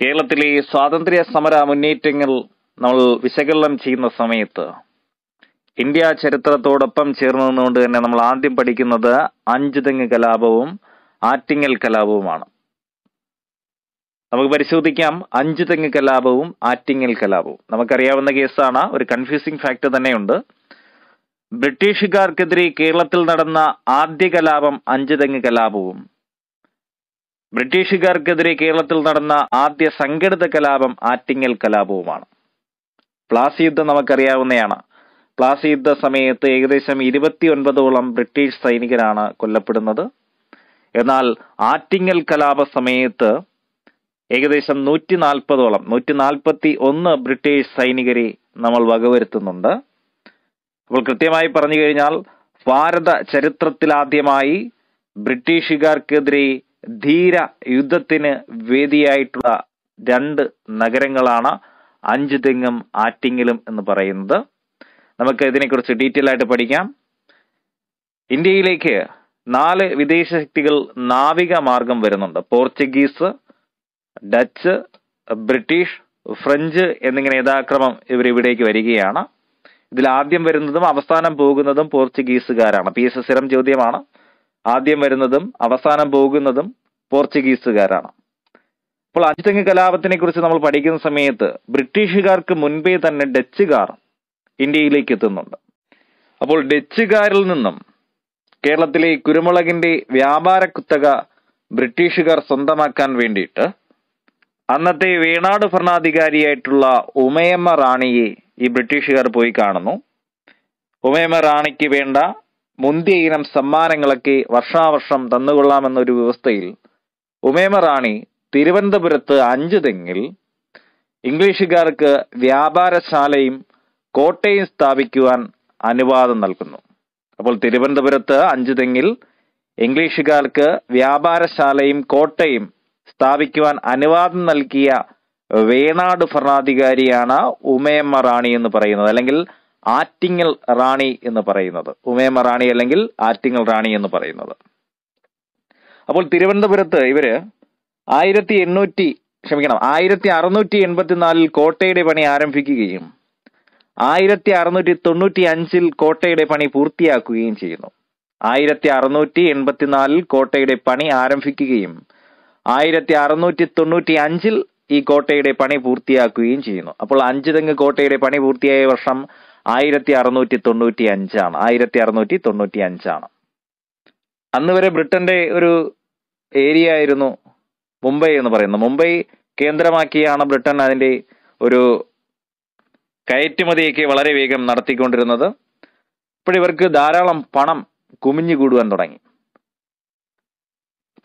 കേരളത്തിലെ സ്വാതന്ത്ര്യ സമര മുന്നേറ്റങ്ങൾ നമ്മൾ വിശകലനം ചെയ്യുന്ന സമയത്ത് ഇന്ത്യ ചരിത്രത്തോടൊപ്പം ചേർന്നു നിന്നുകൊണ്ട് തന്നെ നമ്മൾ ആദ്യം പഠിക്കുന്നത് തെങ്ങ് കലാപവും ആറ്റിങ്ങൽ കലാപവുമാണ് നമുക്ക് പരിശോധിക്കാം തെങ്ങ് കലാപവും ആറ്റിങ്ങൽ കലാപവും നമുക്കറിയാവുന്ന കേസാണ് ഒരു കൺഫ്യൂസിംഗ് ഫാക്ടർ തന്നെയുണ്ട് ബ്രിട്ടീഷുകാർക്കെതിരെ കേരളത്തിൽ നടന്ന ആദ്യ കലാപം തെങ്ങ് കലാപവും ബ്രിട്ടീഷുകാർക്കെതിരെ കേരളത്തിൽ നടന്ന ആദ്യ സംഘടിത കലാപം ആറ്റിങ്ങൽ കലാപവുമാണ് പ്ലാസി യുദ്ധം നമുക്കറിയാവുന്നതാണ് പ്ലാസി യുദ്ധ സമയത്ത് ഏകദേശം ഇരുപത്തിയൊൻപതോളം ബ്രിട്ടീഷ് സൈനികരാണ് കൊല്ലപ്പെടുന്നത് എന്നാൽ ആറ്റിങ്ങൽ കലാപ സമയത്ത് ഏകദേശം നൂറ്റി നാൽപ്പതോളം നൂറ്റി നാൽപ്പത്തി ഒന്ന് ബ്രിട്ടീഷ് സൈനികരെ നമ്മൾ വകവരുത്തുന്നുണ്ട് അപ്പോൾ കൃത്യമായി പറഞ്ഞു കഴിഞ്ഞാൽ ഭാരത ചരിത്രത്തിലാദ്യമായി ബ്രിട്ടീഷുകാർക്കെതിരെ ധീര യുദ്ധത്തിന് വേദിയായിട്ടുള്ള രണ്ട് നഗരങ്ങളാണ് തെങ്ങും ആറ്റിങ്ങലും എന്ന് പറയുന്നത് നമുക്ക് ഇതിനെക്കുറിച്ച് ഡീറ്റെയിൽ ആയിട്ട് പഠിക്കാം ഇന്ത്യയിലേക്ക് നാല് വിദേശ ശക്തികൾ നാവിക മാർഗം വരുന്നുണ്ട് പോർച്ചുഗീസ് ഡച്ച് ബ്രിട്ടീഷ് ഫ്രഞ്ച് എന്നിങ്ങനെ യഥാക്രമം ഇവർ ഇവിടേക്ക് വരികയാണ് ഇതിൽ ആദ്യം വരുന്നതും അവസാനം പോകുന്നതും പോർച്ചുഗീസുകാരാണ് പി എസ് സ്ഥിരം ചോദ്യമാണ് ആദ്യം വരുന്നതും അവസാനം പോകുന്നതും പോർച്ചുഗീസുകാരാണ് അപ്പോൾ അഞ്ചുതെങ്ങ് കലാപത്തിനെ കുറിച്ച് നമ്മൾ പഠിക്കുന്ന സമയത്ത് ബ്രിട്ടീഷുകാർക്ക് മുൻപേ തന്നെ ഡച്ചുകാർ ഇന്ത്യയിലേക്ക് എത്തുന്നുണ്ട് അപ്പോൾ ഡച്ചുകാരിൽ നിന്നും കേരളത്തിലെ കുരുമുളകിന്റെ വ്യാപാര കുത്തക ബ്രിട്ടീഷുകാർ സ്വന്തമാക്കാൻ വേണ്ടിയിട്ട് അന്നത്തെ വേണാട് ഭരണാധികാരിയായിട്ടുള്ള ഉമയമ്മ റാണിയെ ഈ ബ്രിട്ടീഷുകാർ പോയി കാണുന്നു ഉമയമ്മ റാണിക്ക് വേണ്ട മുന്തിയ ഇനം സമ്മാനങ്ങളൊക്കെ വർഷാവർഷം തന്നുകൊള്ളാമെന്നൊരു വ്യവസ്ഥയിൽ ഉമേമ റാണി തിരുവനന്തപുരത്ത് അഞ്ച് തെങ്ങിൽ ഇംഗ്ലീഷുകാർക്ക് വ്യാപാരശാലയും കോട്ടയും സ്ഥാപിക്കുവാൻ അനുവാദം നൽകുന്നു അപ്പോൾ തിരുവനന്തപുരത്ത് അഞ്ച് തെങ്ങിൽ ഇംഗ്ലീഷുകാർക്ക് വ്യാപാരശാലയും കോട്ടയും സ്ഥാപിക്കുവാൻ അനുവാദം നൽകിയ വേണാട് ഭരണാധികാരിയാണ് ഉമയമ്മ റാണി എന്ന് പറയുന്നത് അല്ലെങ്കിൽ ആറ്റിങ്ങൽ റാണി എന്ന് പറയുന്നത് ഉമേമ റാണി അല്ലെങ്കിൽ ആറ്റിങ്ങൽ റാണി എന്ന് പറയുന്നത് അപ്പോൾ തിരുവനന്തപുരത്ത് ഇവര് ആയിരത്തി എണ്ണൂറ്റി ക്ഷമിക്കണം ആയിരത്തി അറുന്നൂറ്റി എൺപത്തിനാലിൽ കോട്ടയുടെ പണി ആരംഭിക്കുകയും ആയിരത്തി അറുന്നൂറ്റി തൊണ്ണൂറ്റി അഞ്ചിൽ കോട്ടയുടെ പണി പൂർത്തിയാക്കുകയും ചെയ്യുന്നു ആയിരത്തി അറുന്നൂറ്റി എൺപത്തിനാലിൽ കോട്ടയുടെ പണി ആരംഭിക്കുകയും ആയിരത്തി അറുന്നൂറ്റി തൊണ്ണൂറ്റി അഞ്ചിൽ ഈ കോട്ടയുടെ പണി പൂർത്തിയാക്കുകയും ചെയ്യുന്നു അപ്പോൾ അഞ്ചു തെങ്ങ് കോട്ടയുടെ പണി പൂർത്തിയായ വർഷം ആയിരത്തി അറുന്നൂറ്റി തൊണ്ണൂറ്റി അഞ്ചാണ് ആയിരത്തി അറുന്നൂറ്റി തൊണ്ണൂറ്റി അഞ്ചാണ് അന്ന് വരെ ബ്രിട്ടന്റെ ഒരു ഏരിയ ആയിരുന്നു മുംബൈ എന്ന് പറയുന്നത് മുംബൈ കേന്ദ്രമാക്കിയാണ് ബ്രിട്ടൻ അതിന്റെ ഒരു കയറ്റുമതിയൊക്കെ വളരെ വേഗം നടത്തിക്കൊണ്ടിരുന്നത് ഇപ്പോഴിവർക്ക് ധാരാളം പണം കുമിഞ്ഞു കൂടുവാൻ തുടങ്ങി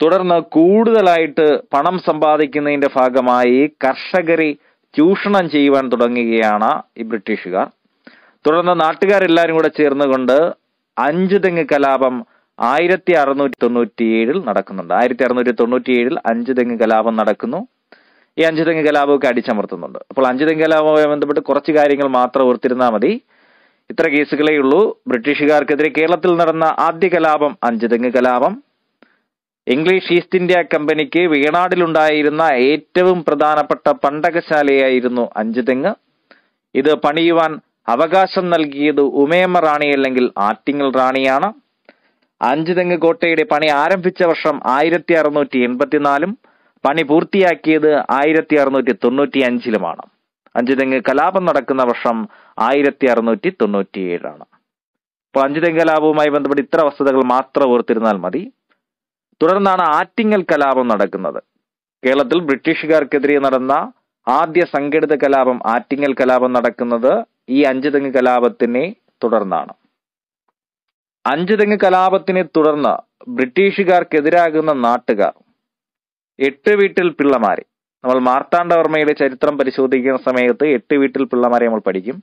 തുടർന്ന് കൂടുതലായിട്ട് പണം സമ്പാദിക്കുന്നതിന്റെ ഭാഗമായി കർഷകരെ ചൂഷണം ചെയ്യുവാൻ തുടങ്ങുകയാണ് ഈ ബ്രിട്ടീഷുകാർ തുടർന്ന് നാട്ടുകാരെല്ലാവരും കൂടെ ചേർന്നുകൊണ്ട് അഞ്ച് തെങ്ങ് കലാപം ആയിരത്തി അറുന്നൂറ്റി ഏഴിൽ നടക്കുന്നുണ്ട് ആയിരത്തി അറുന്നൂറ്റി ഏഴിൽ അഞ്ച് തെങ്ങ് കലാപം നടക്കുന്നു ഈ അഞ്ച് തെങ്ങ് കലാപമൊക്കെ അടിച്ചമർത്തുന്നുണ്ട് അപ്പോൾ അഞ്ച് തെങ്ങ് കലാപവുമായി ബന്ധപ്പെട്ട് കുറച്ച് കാര്യങ്ങൾ മാത്രം ഓർത്തിരുന്നാൽ മതി ഇത്ര കേസുകളേ ഉള്ളൂ ബ്രിട്ടീഷുകാർക്കെതിരെ കേരളത്തിൽ നടന്ന ആദ്യ കലാപം അഞ്ച് തെങ്ങ് കലാപം ഇംഗ്ലീഷ് ഈസ്റ്റ് ഇന്ത്യ കമ്പനിക്ക് വേണാടിലുണ്ടായിരുന്ന ഏറ്റവും പ്രധാനപ്പെട്ട പണ്ടകശാലയായിരുന്നു അഞ്ചു തെങ്ങ് ഇത് പണിയുവാൻ അവകാശം നൽകിയത് ഉമയമ്മ റാണി അല്ലെങ്കിൽ ആറ്റിങ്ങൽ റാണിയാണ് തെങ്ങ് കോട്ടയുടെ പണി ആരംഭിച്ച വർഷം ആയിരത്തി അറുന്നൂറ്റി എൺപത്തിനാലും പണി പൂർത്തിയാക്കിയത് ആയിരത്തി അറുന്നൂറ്റി തൊണ്ണൂറ്റി അഞ്ചിലുമാണ് തെങ്ങ് കലാപം നടക്കുന്ന വർഷം ആയിരത്തി അറുന്നൂറ്റി തൊണ്ണൂറ്റിയേഴാണ് അപ്പോൾ തെങ്ങ് കലാപവുമായി ബന്ധപ്പെട്ട് ഇത്ര വസ്തുതകൾ മാത്രം ഓർത്തിരുന്നാൽ മതി തുടർന്നാണ് ആറ്റിങ്ങൽ കലാപം നടക്കുന്നത് കേരളത്തിൽ ബ്രിട്ടീഷുകാർക്കെതിരെ നടന്ന ആദ്യ സംഘടിത കലാപം ആറ്റിങ്ങൽ കലാപം നടക്കുന്നത് ഈ അഞ്ചു തെങ്ങ് കലാപത്തിനെ തുടർന്നാണ് അഞ്ചു തെങ്ങ് കലാപത്തിനെ തുടർന്ന് ബ്രിട്ടീഷുകാർക്കെതിരാകുന്ന നാട്ടുകാർ എട്ട് വീട്ടിൽ പിള്ളമാരെ നമ്മൾ മാർത്താണ്ഡവർമ്മയുടെ ചരിത്രം പരിശോധിക്കുന്ന സമയത്ത് എട്ട് വീട്ടിൽ പിള്ളമാരെ നമ്മൾ പഠിക്കും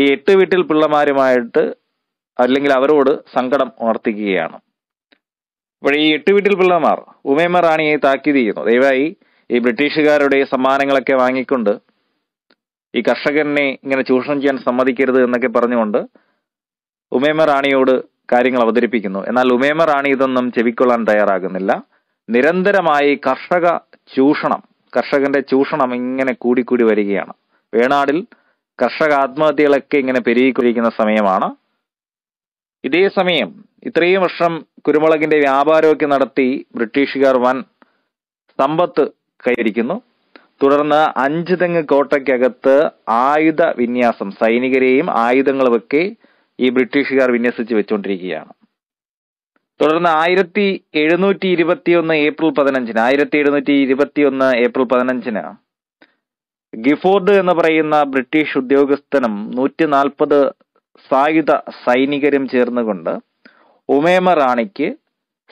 ഈ എട്ട് വീട്ടിൽ പിള്ളമാരുമായിട്ട് അല്ലെങ്കിൽ അവരോട് സങ്കടം ഉണർത്തിക്കുകയാണ് അപ്പോൾ ഈ എട്ട് വീട്ടിൽ പിള്ളമാർ ഉമേമ റാണിയെ താക്കീത് ചെയ്യുന്നു ദയവായി ഈ ബ്രിട്ടീഷുകാരുടെ സമ്മാനങ്ങളൊക്കെ വാങ്ങിക്കൊണ്ട് ഈ കർഷകനെ ഇങ്ങനെ ചൂഷണം ചെയ്യാൻ സമ്മതിക്കരുത് എന്നൊക്കെ പറഞ്ഞുകൊണ്ട് ഉമേമ റാണിയോട് കാര്യങ്ങൾ അവതരിപ്പിക്കുന്നു എന്നാൽ ഉമേമ റാണി ഇതൊന്നും ചെവിക്കൊള്ളാൻ തയ്യാറാകുന്നില്ല നിരന്തരമായി കർഷക ചൂഷണം കർഷകന്റെ ചൂഷണം ഇങ്ങനെ കൂടിക്കൂടി വരികയാണ് വേണാടിൽ കർഷക ആത്മഹത്യകളൊക്കെ ഇങ്ങനെ പെരുകിക്കൊണ്ടിരിക്കുന്ന സമയമാണ് ഇതേ സമയം ഇത്രയും വർഷം കുരുമുളകിന്റെ വ്യാപാരമൊക്കെ നടത്തി ബ്രിട്ടീഷുകാർ വൻ സമ്പത്ത് കൈവരിക്കുന്നു തുടർന്ന് അഞ്ച് തെങ്ങ് കോട്ടയ്ക്കകത്ത് ആയുധ വിന്യാസം സൈനികരെയും ആയുധങ്ങളുമൊക്കെ ഈ ബ്രിട്ടീഷുകാർ വിന്യസിച്ച് വെച്ചുകൊണ്ടിരിക്കുകയാണ് തുടർന്ന് ആയിരത്തി എഴുന്നൂറ്റി ഇരുപത്തിയൊന്ന് ഏപ്രിൽ പതിനഞ്ചിന് ആയിരത്തി എഴുന്നൂറ്റി ഇരുപത്തിയൊന്ന് ഏപ്രിൽ പതിനഞ്ചിന് ഗിഫോർഡ് എന്ന് പറയുന്ന ബ്രിട്ടീഷ് ഉദ്യോഗസ്ഥനും നൂറ്റി നാൽപ്പത് സായുധ സൈനികരും ചേർന്നുകൊണ്ട് ഉമേമ റാണിക്ക്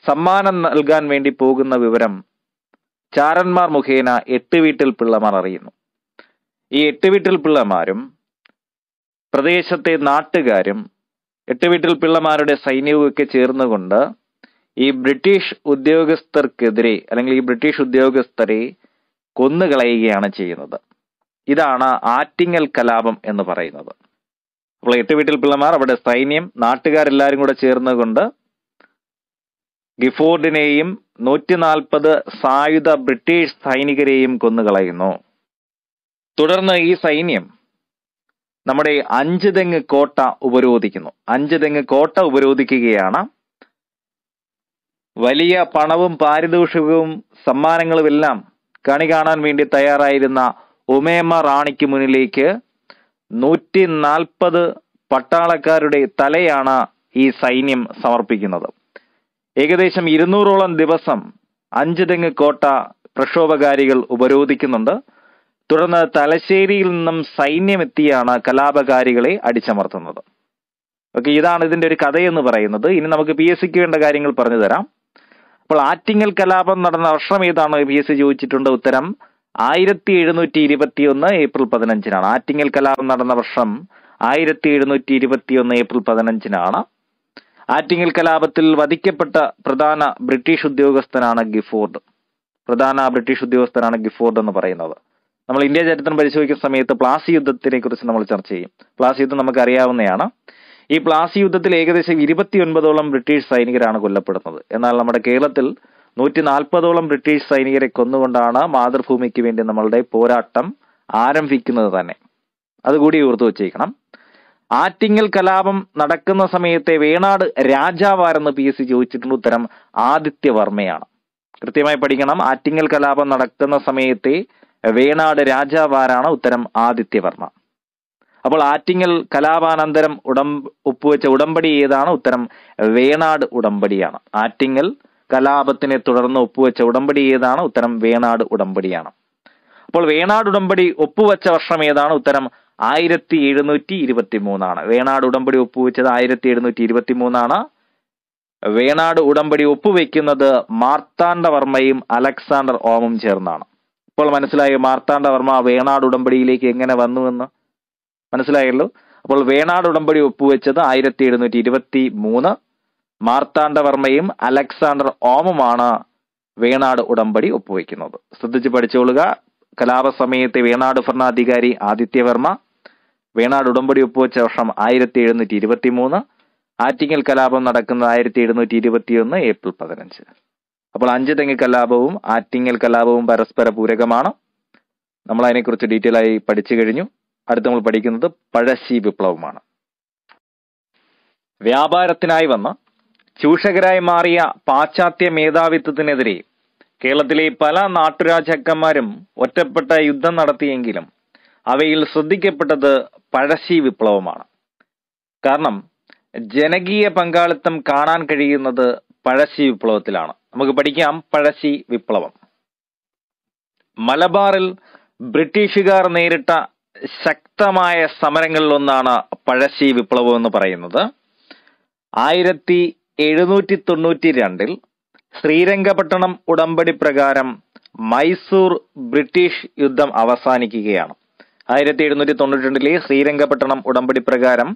സമ്മാനം നൽകാൻ വേണ്ടി പോകുന്ന വിവരം ചാരന്മാർ മുഖേന എട്ട് വീട്ടിൽ പിള്ളമാർ അറിയുന്നു ഈ എട്ട് വീട്ടിൽ പിള്ളമാരും പ്രദേശത്തെ നാട്ടുകാരും എട്ട് വീട്ടിൽ പിള്ളമാരുടെ സൈന്യവുമൊക്കെ ചേർന്നുകൊണ്ട് ഈ ബ്രിട്ടീഷ് ഉദ്യോഗസ്ഥർക്കെതിരെ അല്ലെങ്കിൽ ഈ ബ്രിട്ടീഷ് ഉദ്യോഗസ്ഥരെ കൊന്നുകളയുകയാണ് ചെയ്യുന്നത് ഇതാണ് ആറ്റിങ്ങൽ കലാപം എന്ന് പറയുന്നത് അപ്പോൾ എട്ട് വീട്ടിൽ പിള്ളമാർ അവിടെ സൈന്യം നാട്ടുകാരെല്ലാവരും കൂടെ ചേർന്നുകൊണ്ട് ഗിഫോർഡിനെയും നൂറ്റി നാൽപ്പത് സായുധ ബ്രിട്ടീഷ് സൈനികരെയും കൊന്നുകളയുന്നു തുടർന്ന് ഈ സൈന്യം നമ്മുടെ അഞ്ച് തെങ്ങ് കോട്ട ഉപരോധിക്കുന്നു അഞ്ച് തെങ്ങ് കോട്ട ഉപരോധിക്കുകയാണ് വലിയ പണവും പാരിതോഷികവും സമ്മാനങ്ങളുമെല്ലാം കണി കാണാൻ വേണ്ടി തയ്യാറായിരുന്ന ഉമേമ റാണിക്ക് മുന്നിലേക്ക് നൂറ്റി നാൽപ്പത് പട്ടാളക്കാരുടെ തലയാണ് ഈ സൈന്യം സമർപ്പിക്കുന്നത് ഏകദേശം ഇരുന്നൂറോളം ദിവസം അഞ്ച് തെങ്ങ് കോട്ട പ്രക്ഷോഭകാരികൾ ഉപരോധിക്കുന്നുണ്ട് തുടർന്ന് തലശ്ശേരിയിൽ നിന്നും സൈന്യമെത്തിയാണ് കലാപകാരികളെ അടിച്ചമർത്തുന്നത് ഓക്കെ ഇതാണ് ഇതിന്റെ ഒരു കഥയെന്ന് പറയുന്നത് ഇനി നമുക്ക് പി എസ് സിക്ക് വേണ്ട കാര്യങ്ങൾ പറഞ്ഞു തരാം അപ്പോൾ ആറ്റിങ്ങൽ കലാപം നടന്ന വർഷം ഏതാണ് പി എസ് സി ചോദിച്ചിട്ടുണ്ട് ഉത്തരം ആയിരത്തി എഴുന്നൂറ്റി ഇരുപത്തി ഒന്ന് ഏപ്രിൽ പതിനഞ്ചിനാണ് ആറ്റിങ്ങൽ കലാപം നടന്ന വർഷം ആയിരത്തി എഴുന്നൂറ്റി ഇരുപത്തി ഒന്ന് ഏപ്രിൽ പതിനഞ്ചിനാണ് ആറ്റിങ്ങൽ കലാപത്തിൽ വധിക്കപ്പെട്ട പ്രധാന ബ്രിട്ടീഷ് ഉദ്യോഗസ്ഥനാണ് ഗിഫോർഡ് പ്രധാന ബ്രിട്ടീഷ് ഉദ്യോഗസ്ഥനാണ് ഗിഫോർഡ് എന്ന് പറയുന്നത് നമ്മൾ ഇന്ത്യ ചരിത്രം പരിശോധിക്കുന്ന സമയത്ത് പ്ലാസി യുദ്ധത്തിനെ കുറിച്ച് നമ്മൾ ചർച്ച ചെയ്യും പ്ലാസി യുദ്ധം നമുക്ക് അറിയാവുന്നതാണ് ഈ പ്ലാസി യുദ്ധത്തിൽ ഏകദേശം ഇരുപത്തിയൊൻപതോളം ബ്രിട്ടീഷ് സൈനികരാണ് കൊല്ലപ്പെടുന്നത് എന്നാൽ നമ്മുടെ കേരളത്തിൽ നൂറ്റി നാൽപ്പതോളം ബ്രിട്ടീഷ് സൈനികരെ കൊന്നുകൊണ്ടാണ് മാതൃഭൂമിക്ക് വേണ്ടി നമ്മളുടെ പോരാട്ടം ആരംഭിക്കുന്നത് തന്നെ അതുകൂടി ഓർത്തു വച്ചേക്കണം ആറ്റിങ്ങൽ കലാപം നടക്കുന്ന സമയത്തെ വേണാട് രാജാവാരെന്ന് പി എസ് സി ചോദിച്ചിട്ടുണ്ട് ഉത്തരം ആദിത്യവർമ്മയാണ് കൃത്യമായി പഠിക്കണം ആറ്റിങ്ങൽ കലാപം നടക്കുന്ന സമയത്തെ വേണാട് രാജാവാരാണ് ഉത്തരം ആദിത്യവർമ്മ അപ്പോൾ ആറ്റിങ്ങൽ കലാപാനന്തരം ഉടം ഒപ്പുവെച്ച ഉടമ്പടി ഏതാണ് ഉത്തരം വേണാട് ഉടമ്പടിയാണ് ആറ്റിങ്ങൽ കലാപത്തിനെ തുടർന്ന് ഒപ്പുവെച്ച ഉടമ്പടി ഏതാണ് ഉത്തരം വേണാട് ഉടമ്പടിയാണ് അപ്പോൾ വേണാട് ഉടമ്പടി ഒപ്പുവെച്ച വർഷം ഏതാണ് ഉത്തരം ആയിരത്തി എഴുന്നൂറ്റി ഇരുപത്തി മൂന്നാണ് വേണാട് ഉടമ്പടി ഒപ്പുവെച്ചത് ആയിരത്തി എഴുന്നൂറ്റി ഇരുപത്തി മൂന്നാണ് വേണാട് ഉടമ്പടി ഒപ്പുവെക്കുന്നത് മാർത്താണ്ഡവർമ്മയും അലക്സാണ്ടർ ഓമും ചേർന്നാണ് ഇപ്പോൾ മനസ്സിലായി മാർത്താണ്ഡവർമ്മ വേണാട് ഉടമ്പടിയിലേക്ക് എങ്ങനെ വന്നുവെന്ന് മനസ്സിലായല്ലോ അപ്പോൾ വേണാട് ഉടമ്പടി ഒപ്പുവെച്ചത് ആയിരത്തി എഴുന്നൂറ്റി ഇരുപത്തി മൂന്ന് മാർത്താണ്ഡവർമ്മയും അലക്സാണ്ടർ ഓമുമാണ് വേണാട് ഉടമ്പടി ഒപ്പുവെക്കുന്നത് ശ്രദ്ധിച്ച് പഠിച്ചുകൊള്ളുക കലാപ സമയത്തെ വേണാട് ഭരണാധികാരി ആദിത്യവർമ്മ വേണാട് ഉടമ്പടി ഒപ്പുവെച്ച വർഷം ആയിരത്തി എഴുന്നൂറ്റി ഇരുപത്തി മൂന്ന് ആറ്റിങ്ങൽ കലാപം നടക്കുന്നത് ആയിരത്തി എഴുന്നൂറ്റി ഇരുപത്തിയൊന്ന് ഏപ്രിൽ പതിനഞ്ച് അപ്പോൾ അഞ്ച് കലാപവും ആറ്റിങ്ങൽ കലാപവും പരസ്പര പൂരകമാണ് നമ്മൾ അതിനെക്കുറിച്ച് ഡീറ്റെയിൽ ആയി പഠിച്ചു കഴിഞ്ഞു അടുത്ത് നമ്മൾ പഠിക്കുന്നത് പഴശ്ശി വിപ്ലവമാണ് വ്യാപാരത്തിനായി വന്ന ചൂഷകരായി മാറിയ പാശ്ചാത്യ മേധാവിത്വത്തിനെതിരെ കേരളത്തിലെ പല നാട്ടുരാജാക്കന്മാരും ഒറ്റപ്പെട്ട യുദ്ധം നടത്തിയെങ്കിലും അവയിൽ ശ്രദ്ധിക്കപ്പെട്ടത് പഴശ്ശി വിപ്ലവമാണ് കാരണം ജനകീയ പങ്കാളിത്തം കാണാൻ കഴിയുന്നത് പഴശ്ശി വിപ്ലവത്തിലാണ് നമുക്ക് പഠിക്കാം പഴശ്ശി വിപ്ലവം മലബാറിൽ ബ്രിട്ടീഷുകാർ നേരിട്ട ശക്തമായ സമരങ്ങളിലൊന്നാണ് പഴശ്ശി വിപ്ലവം എന്ന് പറയുന്നത് ആയിരത്തി എഴുന്നൂറ്റി തൊണ്ണൂറ്റി രണ്ടിൽ ശ്രീരംഗപട്ടണം ഉടമ്പടി പ്രകാരം മൈസൂർ ബ്രിട്ടീഷ് യുദ്ധം അവസാനിക്കുകയാണ് ആയിരത്തി എഴുന്നൂറ്റി തൊണ്ണൂറ്റി ശ്രീരംഗപട്ടണം ഉടമ്പടി പ്രകാരം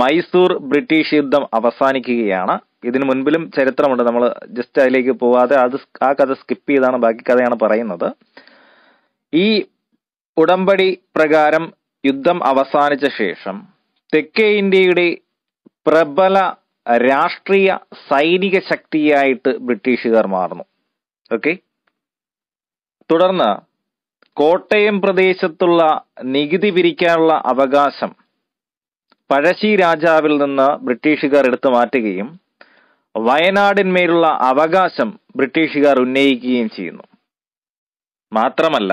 മൈസൂർ ബ്രിട്ടീഷ് യുദ്ധം അവസാനിക്കുകയാണ് ഇതിനു മുൻപിലും ചരിത്രമുണ്ട് നമ്മൾ ജസ്റ്റ് അതിലേക്ക് പോവാതെ അത് ആ കഥ സ്കിപ്പ് ചെയ്താണ് ബാക്കി കഥയാണ് പറയുന്നത് ഈ ഉടമ്പടി പ്രകാരം യുദ്ധം അവസാനിച്ച ശേഷം തെക്കേ ഇന്ത്യയുടെ പ്രബല രാഷ്ട്രീയ സൈനിക ശക്തിയായിട്ട് ബ്രിട്ടീഷുകാർ മാറുന്നു ഓക്കെ തുടർന്ന് കോട്ടയം പ്രദേശത്തുള്ള നികുതി പിരിക്കാനുള്ള അവകാശം പഴശ്ശി രാജാവിൽ നിന്ന് ബ്രിട്ടീഷുകാർ എടുത്തു മാറ്റുകയും വയനാടിന്മേലുള്ള അവകാശം ബ്രിട്ടീഷുകാർ ഉന്നയിക്കുകയും ചെയ്യുന്നു മാത്രമല്ല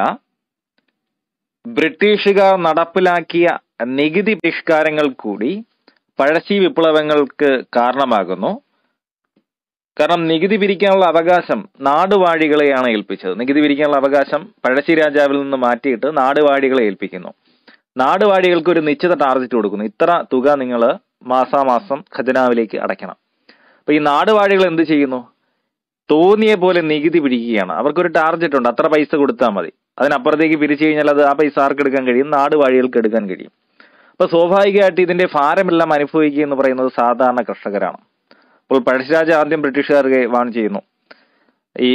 ബ്രിട്ടീഷുകാർ നടപ്പിലാക്കിയ നികുതി പരിഷ്കാരങ്ങൾ കൂടി പഴശ്ശി വിപ്ലവങ്ങൾക്ക് കാരണമാകുന്നു കാരണം നികുതി പിരിക്കാനുള്ള അവകാശം നാടുവാഴികളെയാണ് ഏൽപ്പിച്ചത് നികുതി പിരിക്കാനുള്ള അവകാശം പഴശ്ശി രാജാവിൽ നിന്ന് മാറ്റിയിട്ട് നാടുവാഴികളെ ഏൽപ്പിക്കുന്നു നാടുവാഴികൾക്ക് ഒരു നിശ്ചിത ടാർഗറ്റ് കൊടുക്കുന്നു ഇത്ര തുക നിങ്ങൾ മാസാമാസം ഖജനാവിലേക്ക് അടയ്ക്കണം അപ്പൊ ഈ നാടുവാഴികൾ എന്ത് ചെയ്യുന്നു തോന്നിയ പോലെ നികുതി പിടിക്കുകയാണ് അവർക്കൊരു ടാർഗറ്റ് ഉണ്ട് അത്ര പൈസ കൊടുത്താൽ മതി അതിനപ്പുറത്തേക്ക് പിരിച്ചു കഴിഞ്ഞാൽ അത് ആ പൈസ ആർക്ക് എടുക്കാൻ കഴിയും നാടുവാഴികൾക്ക് എടുക്കാൻ കഴിയും അപ്പൊ സ്വാഭാവികമായിട്ട് ഇതിന്റെ ഭാരമെല്ലാം അനുഭവിക്കുക എന്ന് പറയുന്നത് സാധാരണ കർഷകരാണ് അപ്പോൾ പഴശ്ശിരാജ ആദ്യം ബ്രിട്ടീഷുകാർക്ക് വാൺ ചെയ്യുന്നു ഈ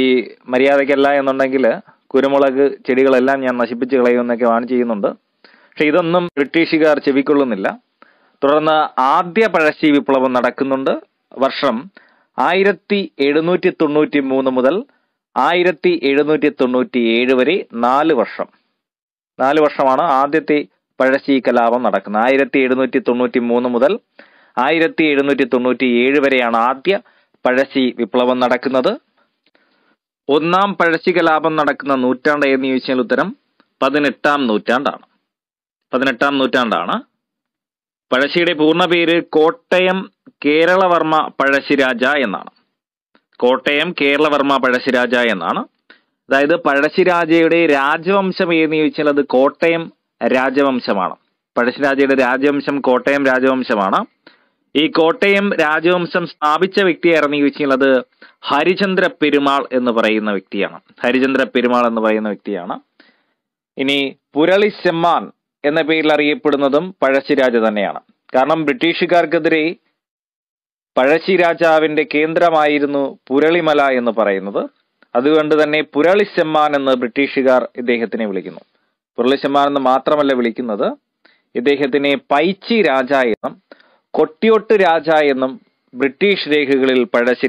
മര്യാദയ്ക്കല്ല എന്നുണ്ടെങ്കിൽ കുരുമുളക് ചെടികളെല്ലാം ഞാൻ നശിപ്പിച്ച് കളയുമെന്നൊക്കെ വാൺ ചെയ്യുന്നുണ്ട് പക്ഷെ ഇതൊന്നും ബ്രിട്ടീഷുകാർ ചെവിക്കൊള്ളുന്നില്ല തുടർന്ന് ആദ്യ പഴശ്ശി വിപ്ലവം നടക്കുന്നുണ്ട് വർഷം ആയിരത്തി എഴുന്നൂറ്റി തൊണ്ണൂറ്റി മൂന്ന് മുതൽ ആയിരത്തി എഴുന്നൂറ്റി തൊണ്ണൂറ്റി ഏഴ് വരെ നാല് വർഷം നാല് വർഷമാണ് ആദ്യത്തെ പഴശ്ശി കലാപം നടക്കുന്നത് ആയിരത്തി എഴുന്നൂറ്റി തൊണ്ണൂറ്റി മൂന്ന് മുതൽ ആയിരത്തി എഴുന്നൂറ്റി തൊണ്ണൂറ്റി ഏഴ് വരെയാണ് ആദ്യ പഴശ്ശി വിപ്ലവം നടക്കുന്നത് ഒന്നാം പഴശ്ശി കലാപം നടക്കുന്ന നൂറ്റാണ്ട് എന്ന് ചോദിച്ചാൽ ഉത്തരം പതിനെട്ടാം നൂറ്റാണ്ടാണ് പതിനെട്ടാം നൂറ്റാണ്ടാണ് പഴശ്ശിയുടെ പൂർണ്ണ പേര് കോട്ടയം കേരളവർമ്മ പഴശ്ശിരാജ എന്നാണ് കോട്ടയം കേരളവർമ്മ പഴശ്ശിരാജ എന്നാണ് അതായത് പഴശ്ശിരാജയുടെ രാജവംശം ഏതെന്ന് ചോദിച്ചാൽ അത് കോട്ടയം രാജവംശമാണ് പഴശ്ശിരാജയുടെ രാജവംശം കോട്ടയം രാജവംശമാണ് ഈ കോട്ടയം രാജവംശം സ്ഥാപിച്ച വ്യക്തിയായിരുന്നു ഈ വെച്ചുള്ളത് ഹരിചന്ദ്ര പെരുമാൾ എന്ന് പറയുന്ന വ്യക്തിയാണ് ഹരിചന്ദ്ര പെരുമാൾ എന്ന് പറയുന്ന വ്യക്തിയാണ് ഇനി പുരളി ചെമ്മാൻ എന്ന പേരിൽ അറിയപ്പെടുന്നതും പഴശ്ശിരാജ തന്നെയാണ് കാരണം ബ്രിട്ടീഷുകാർക്കെതിരെ പഴശ്ശിരാജാവിന്റെ കേന്ദ്രമായിരുന്നു പുരളിമല എന്ന് പറയുന്നത് അതുകൊണ്ട് തന്നെ പുരളി ചെമ്മാൻ എന്ന് ബ്രിട്ടീഷുകാർ ഇദ്ദേഹത്തിനെ വിളിക്കുന്നു പുരളി ചെമ്മാൻ എന്ന് മാത്രമല്ല വിളിക്കുന്നത് ഇദ്ദേഹത്തിനെ പൈച്ചി രാജ എന്നും കൊട്ടിയൊട്ട് രാജ എന്നും ബ്രിട്ടീഷ് രേഖകളിൽ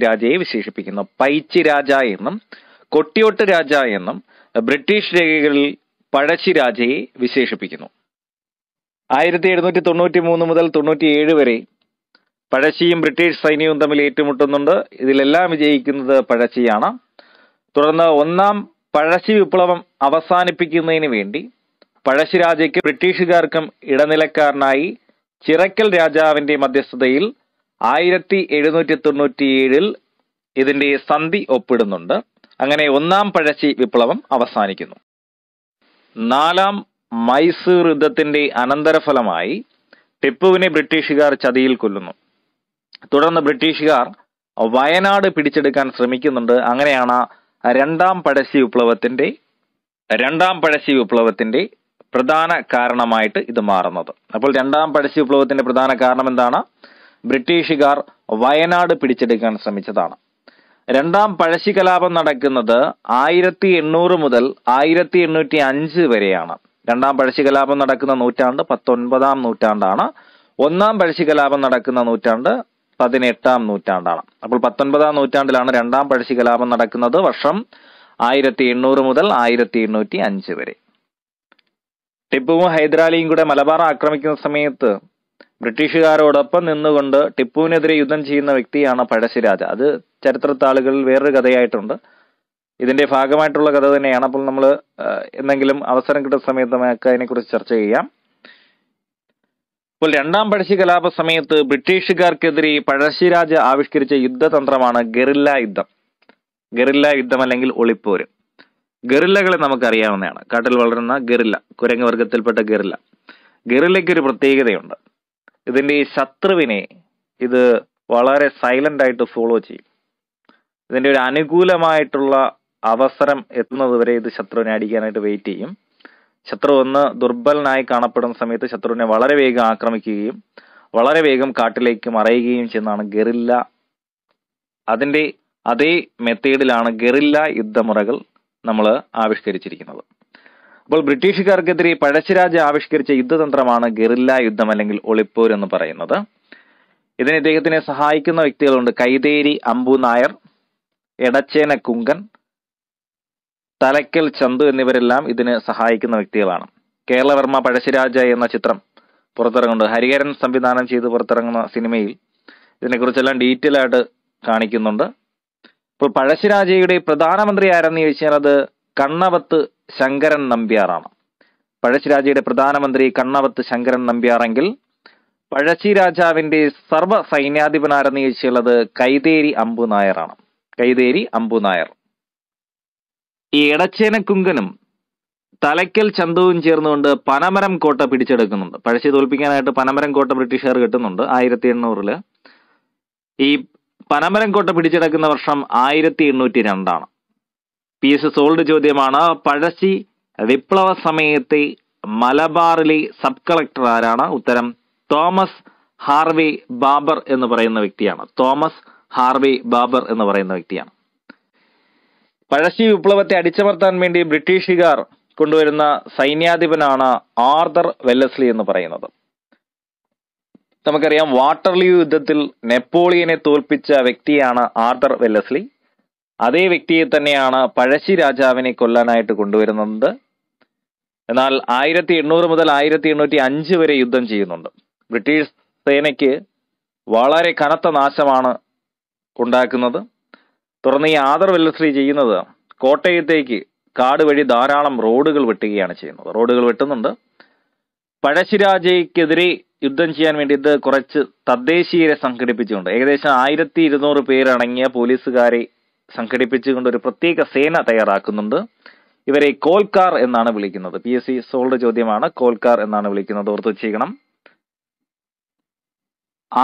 രാജയെ വിശേഷിപ്പിക്കുന്നു പൈച്ചി രാജ എന്നും കൊട്ടിയോട്ട് രാജ എന്നും ബ്രിട്ടീഷ് രേഖകളിൽ രാജയെ വിശേഷിപ്പിക്കുന്നു ആയിരത്തി എഴുന്നൂറ്റി തൊണ്ണൂറ്റി മൂന്ന് മുതൽ തൊണ്ണൂറ്റിയേഴ് വരെ പഴശ്ശിയും ബ്രിട്ടീഷ് സൈന്യവും തമ്മിൽ ഏറ്റുമുട്ടുന്നുണ്ട് ഇതിലെല്ലാം വിജയിക്കുന്നത് പഴശ്ശിയാണ് തുടർന്ന് ഒന്നാം പഴശ്ശി വിപ്ലവം അവസാനിപ്പിക്കുന്നതിന് വേണ്ടി പഴശ്ശിരാജയ്ക്ക് ബ്രിട്ടീഷുകാർക്കും ഇടനിലക്കാരനായി ചിറക്കൽ രാജാവിന്റെ മധ്യസ്ഥതയിൽ ആയിരത്തി എഴുന്നൂറ്റി തൊണ്ണൂറ്റിയേഴിൽ ഇതിന്റെ സന്ധി ഒപ്പിടുന്നുണ്ട് അങ്ങനെ ഒന്നാം പഴശ്ശി വിപ്ലവം അവസാനിക്കുന്നു നാലാം മൈസൂർ യുദ്ധത്തിന്റെ അനന്തരഫലമായി ടിപ്പുവിനെ ബ്രിട്ടീഷുകാർ ചതിയിൽ കൊല്ലുന്നു തുടർന്ന് ബ്രിട്ടീഷുകാർ വയനാട് പിടിച്ചെടുക്കാൻ ശ്രമിക്കുന്നുണ്ട് അങ്ങനെയാണ് രണ്ടാം പഴശ്ശി വിപ്ലവത്തിന്റെ രണ്ടാം പഴശ്ശി വിപ്ലവത്തിന്റെ പ്രധാന കാരണമായിട്ട് ഇത് മാറുന്നത് അപ്പോൾ രണ്ടാം പഴശ്ശി വിപ്ലവത്തിന്റെ പ്രധാന കാരണം എന്താണ് ബ്രിട്ടീഷുകാർ വയനാട് പിടിച്ചെടുക്കാൻ ശ്രമിച്ചതാണ് രണ്ടാം പഴശ്ശി കലാപം നടക്കുന്നത് ആയിരത്തി എണ്ണൂറ് മുതൽ ആയിരത്തി എണ്ണൂറ്റി അഞ്ച് വരെയാണ് രണ്ടാം പഴശ്ശി കലാപം നടക്കുന്ന നൂറ്റാണ്ട് പത്തൊൻപതാം നൂറ്റാണ്ടാണ് ഒന്നാം പഴശ്ശി കലാപം നടക്കുന്ന നൂറ്റാണ്ട് പതിനെട്ടാം നൂറ്റാണ്ടാണ് അപ്പോൾ പത്തൊൻപതാം നൂറ്റാണ്ടിലാണ് രണ്ടാം പഴശ്ശി കലാപം നടക്കുന്നത് വർഷം ആയിരത്തി എണ്ണൂറ് മുതൽ ആയിരത്തി എണ്ണൂറ്റി അഞ്ച് വരെ ടിപ്പുവും ഹൈദരാലിയും കൂടെ മലബാർ ആക്രമിക്കുന്ന സമയത്ത് ബ്രിട്ടീഷുകാരോടൊപ്പം നിന്നുകൊണ്ട് ടിപ്പുവിനെതിരെ യുദ്ധം ചെയ്യുന്ന വ്യക്തിയാണ് പഴശ്ശിരാജ അത് ചരിത്രത്താളുകളിൽ വേറൊരു കഥയായിട്ടുണ്ട് ഇതിന്റെ ഭാഗമായിട്ടുള്ള കഥ തന്നെയാണ് അപ്പോൾ നമ്മൾ എന്തെങ്കിലും അവസരം കിട്ടുന്ന സമയത്ത് നമുക്ക് അതിനെക്കുറിച്ച് ചർച്ച ചെയ്യാം ഇപ്പോൾ രണ്ടാം പഴശ്ശി കലാപ സമയത്ത് ബ്രിട്ടീഷുകാർക്കെതിരെ പഴശ്ശിരാജ ആവിഷ്കരിച്ച യുദ്ധതന്ത്രമാണ് ഗറില്ല യുദ്ധം ഗറില്ല യുദ്ധം അല്ലെങ്കിൽ ഒളിപ്പോര് ഗറില്ലകളെ നമുക്കറിയാവുന്നതാണ് കാട്ടിൽ വളരുന്ന ഗറില്ല കുരങ്ങ് വർഗത്തിൽപ്പെട്ട ഗറില്ല ഗറില്ലയ്ക്ക് ഒരു പ്രത്യേകതയുണ്ട് ഇതിന്റെ ശത്രുവിനെ ഇത് വളരെ സൈലന്റ് ആയിട്ട് ഫോളോ ചെയ്യും ഇതിൻ്റെ ഒരു അനുകൂലമായിട്ടുള്ള അവസരം എത്തുന്നത് വരെ ഇത് ശത്രുവിനെ അടിക്കാനായിട്ട് വെയിറ്റ് ചെയ്യും ശത്രു ഒന്ന് ദുർബലനായി കാണപ്പെടുന്ന സമയത്ത് ശത്രുവിനെ വളരെ വേഗം ആക്രമിക്കുകയും വളരെ വേഗം കാട്ടിലേക്ക് മറയുകയും ചെയ്യുന്നതാണ് ഗറില്ല അതിന്റെ അതേ മെത്തേഡിലാണ് ഗറില്ല യുദ്ധമുറകൾ നമ്മൾ ആവിഷ്കരിച്ചിരിക്കുന്നത് അപ്പോൾ ബ്രിട്ടീഷുകാർക്കെതിരെ പഴശ്ശിരാജ ആവിഷ്കരിച്ച യുദ്ധതന്ത്രമാണ് ഗറില്ല യുദ്ധം അല്ലെങ്കിൽ ഒളിപ്പോർ എന്ന് പറയുന്നത് ഇതിന് ഇദ്ദേഹത്തിനെ സഹായിക്കുന്ന വ്യക്തികളുണ്ട് കൈതേരി അമ്പു നായർ എടച്ചേന കുങ്കൻ തലക്കൽ ചന്തു എന്നിവരെല്ലാം ഇതിന് സഹായിക്കുന്ന വ്യക്തികളാണ് കേരളവർമ്മ പഴശ്ശിരാജ എന്ന ചിത്രം പുറത്തിറങ്ങുന്നുണ്ട് ഹരിഹരൻ സംവിധാനം ചെയ്ത് പുറത്തിറങ്ങുന്ന സിനിമയിൽ ഇതിനെക്കുറിച്ചെല്ലാം ഡീറ്റെയിൽ ആയിട്ട് കാണിക്കുന്നുണ്ട് ഇപ്പോൾ പഴശ്ശിരാജയുടെ പ്രധാനമന്ത്രി ആരെന്ന് ചോദിച്ചാൽ അത് കണ്ണവത്ത് ശങ്കരൻ നമ്പ്യാറാണ് പഴശ്ശിരാജയുടെ പ്രധാനമന്ത്രി കണ്ണവത്ത് ശങ്കരൻ നമ്പ്യാറെങ്കിൽ പഴശ്ശി രാജാവിന്റെ സർവ്വ സൈന്യാധിപനാരെന്ന് ചോദിച്ചാൽ കൈതേരി അമ്പു നായറാണ് കൈതേരി അമ്പു നായർ ഈ ഇടച്ചേന കുങ്കനും തലയ്ക്കൽ ചന്തുവും ചേർന്നുകൊണ്ട് പനമരം കോട്ട പിടിച്ചെടുക്കുന്നുണ്ട് പഴശ്ശി തോൽപ്പിക്കാനായിട്ട് പനമരം കോട്ട ബ്രിട്ടീഷുകാർ കിട്ടുന്നുണ്ട് ആയിരത്തി എണ്ണൂറില് ഈ പനമരം കോട്ട പിടിച്ചടക്കുന്ന വർഷം ആയിരത്തി എണ്ണൂറ്റി രണ്ടാണ് പി എസ് സോൾഡ് ചോദ്യമാണ് പഴശ്ശി വിപ്ലവ സമയത്തെ മലബാറിലെ സബ് കളക്ടർ ആരാണ് ഉത്തരം തോമസ് ഹാർവേ ബാബർ എന്ന് പറയുന്ന വ്യക്തിയാണ് തോമസ് ഹാർവേ ബാബർ എന്ന് പറയുന്ന വ്യക്തിയാണ് പഴശ്ശി വിപ്ലവത്തെ അടിച്ചമർത്താൻ വേണ്ടി ബ്രിട്ടീഷുകാർ കൊണ്ടുവരുന്ന സൈന്യാധിപനാണ് ആർതർ വെല്ലസ്ലി എന്ന് പറയുന്നത് നമുക്കറിയാം വാട്ടർലി യുദ്ധത്തിൽ നെപ്പോളിയനെ തോൽപ്പിച്ച വ്യക്തിയാണ് ആർതർ വെല്ലസ്ലി അതേ വ്യക്തിയെ തന്നെയാണ് പഴശ്ശി രാജാവിനെ കൊല്ലാനായിട്ട് കൊണ്ടുവരുന്നത് എന്നാൽ ആയിരത്തി എണ്ണൂറ് മുതൽ ആയിരത്തി എണ്ണൂറ്റി അഞ്ച് വരെ യുദ്ധം ചെയ്യുന്നുണ്ട് ബ്രിട്ടീഷ് സേനയ്ക്ക് വളരെ കനത്ത നാശമാണ് ഉണ്ടാക്കുന്നത് തുടർന്ന് ഈ ആദർ വെല്ലസ്ലി ചെയ്യുന്നത് കോട്ടയത്തേക്ക് കാട് വഴി ധാരാളം റോഡുകൾ വെട്ടുകയാണ് ചെയ്യുന്നത് റോഡുകൾ വെട്ടുന്നുണ്ട് പഴശ്ശിരാജയ്ക്കെതിരെ യുദ്ധം ചെയ്യാൻ വേണ്ടി ഇത് കുറച്ച് തദ്ദേശീയരെ സംഘടിപ്പിച്ചുകൊണ്ട് ഏകദേശം ആയിരത്തി ഇരുന്നൂറ് പേരടങ്ങിയ പോലീസുകാരെ സംഘടിപ്പിച്ചുകൊണ്ട് ഒരു പ്രത്യേക സേന തയ്യാറാക്കുന്നുണ്ട് ഇവരെ കോൽക്കാർ എന്നാണ് വിളിക്കുന്നത് പി എസ് സി സോൾഡ് ചോദ്യമാണ് കോൽക്കാർ എന്നാണ് വിളിക്കുന്നത് ഓർത്തു വെച്ചേക്കണം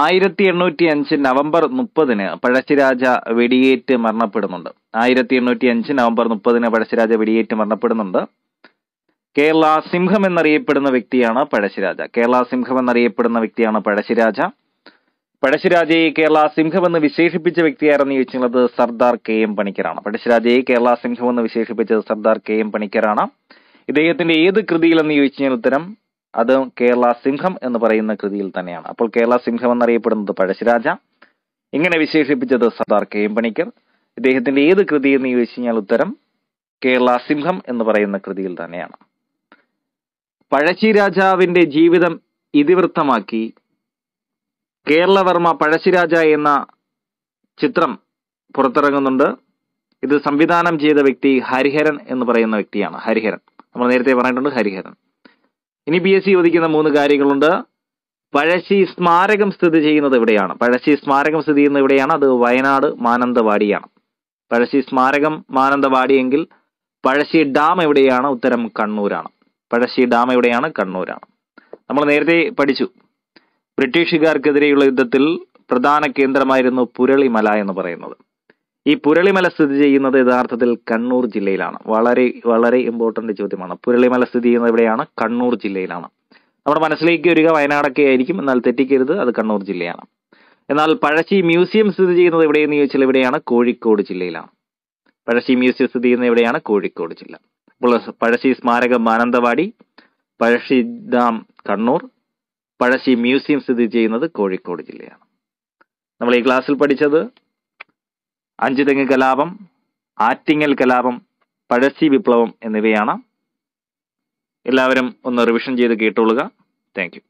ആയിരത്തി എണ്ണൂറ്റി അഞ്ച് നവംബർ മുപ്പതിന് പഴശ്ശിരാജ വെടിയേറ്റ് മരണപ്പെടുന്നുണ്ട് ആയിരത്തി എണ്ണൂറ്റി അഞ്ച് നവംബർ മുപ്പതിന് പഴശ്ശിരാജ വെടിയേറ്റ് മരണപ്പെടുന്നുണ്ട് കേരള സിംഹം എന്നറിയപ്പെടുന്ന വ്യക്തിയാണ് പഴശ്ശിരാജ കേരള സിംഹം എന്നറിയപ്പെടുന്ന വ്യക്തിയാണ് പഴശ്ശിരാജ പഴശ്ശിരാജയെ കേരള സിംഹം എന്ന് വിശേഷിപ്പിച്ച വ്യക്തിയായിരുന്നു ചോദിച്ചത് സർദാർ കെ എം പണിക്കരാണ് പഴശ്ശിരാജയെ കേരള സിംഹം എന്ന് വിശേഷിപ്പിച്ചത് സർദാർ കെ എം പണിക്കരാണ് ഇദ്ദേഹത്തിന്റെ ഏത് കൃതിയിലെന്ന് എന്ന് കഴിഞ്ഞാൽ ഉത്തരം അത് കേരള സിംഹം എന്ന് പറയുന്ന കൃതിയിൽ തന്നെയാണ് അപ്പോൾ കേരള സിംഹം എന്നറിയപ്പെടുന്നത് പഴശ്ശിരാജ ഇങ്ങനെ വിശേഷിപ്പിച്ചത് സർദാർ കെ എം പണിക്കർ ഇദ്ദേഹത്തിന്റെ ഏത് കൃതി എന്ന് ചോദിച്ചു കഴിഞ്ഞാൽ ഉത്തരം കേരള സിംഹം എന്ന് പറയുന്ന കൃതിയിൽ തന്നെയാണ് പഴശ്ശി രാജാവിൻ്റെ ജീവിതം ഇതിവൃത്തമാക്കി കേരളവർമ്മ പഴശ്ശിരാജ എന്ന ചിത്രം പുറത്തിറങ്ങുന്നുണ്ട് ഇത് സംവിധാനം ചെയ്ത വ്യക്തി ഹരിഹരൻ എന്ന് പറയുന്ന വ്യക്തിയാണ് ഹരിഹരൻ നമ്മൾ നേരത്തെ പറഞ്ഞിട്ടുണ്ട് ഹരിഹരൻ ഇനി പി എസ് സി ചോദിക്കുന്ന മൂന്ന് കാര്യങ്ങളുണ്ട് പഴശ്ശി സ്മാരകം സ്ഥിതി ചെയ്യുന്നത് എവിടെയാണ് പഴശ്ശി സ്മാരകം സ്ഥിതി ചെയ്യുന്നത് എവിടെയാണ് അത് വയനാട് മാനന്തവാടിയാണ് പഴശ്ശി സ്മാരകം മാനന്തവാടിയെങ്കിൽ പഴശ്ശി ഡാം എവിടെയാണ് ഉത്തരം കണ്ണൂരാണ് പഴശ്ശി ഡാം എവിടെയാണ് കണ്ണൂരാണ് നമ്മൾ നേരത്തെ പഠിച്ചു ബ്രിട്ടീഷുകാർക്കെതിരെയുള്ള യുദ്ധത്തിൽ പ്രധാന കേന്ദ്രമായിരുന്നു പുരളിമല എന്ന് പറയുന്നത് ഈ പുരളിമല സ്ഥിതി ചെയ്യുന്നത് യഥാർത്ഥത്തിൽ കണ്ണൂർ ജില്ലയിലാണ് വളരെ വളരെ ഇമ്പോർട്ടന്റ് ചോദ്യമാണ് പുരളിമല സ്ഥിതി ചെയ്യുന്നത് എവിടെയാണ് കണ്ണൂർ ജില്ലയിലാണ് നമ്മുടെ മനസ്സിലേക്ക് വരിക വയനാടൊക്കെ ആയിരിക്കും എന്നാൽ തെറ്റിക്കരുത് അത് കണ്ണൂർ ജില്ലയാണ് എന്നാൽ പഴശ്ശി മ്യൂസിയം സ്ഥിതി ചെയ്യുന്നത് എവിടെയെന്ന് ചോദിച്ചാൽ എവിടെയാണ് കോഴിക്കോട് ജില്ലയിലാണ് പഴശ്ശി മ്യൂസിയം സ്ഥിതി ചെയ്യുന്നത് എവിടെയാണ് കോഴിക്കോട് ജില്ല പഴശ്ശി സ്മാരകം മാനന്തവാടി പഴശ്ശി ഡാം കണ്ണൂർ പഴശ്ശി മ്യൂസിയം സ്ഥിതി ചെയ്യുന്നത് കോഴിക്കോട് ജില്ലയാണ് നമ്മൾ ഈ ക്ലാസ്സിൽ പഠിച്ചത് അഞ്ചുതെങ്ങ് കലാപം ആറ്റിങ്ങൽ കലാപം പഴശ്ശി വിപ്ലവം എന്നിവയാണ് എല്ലാവരും ഒന്ന് റിവിഷൻ ചെയ്ത് കേട്ടോളുക താങ്ക്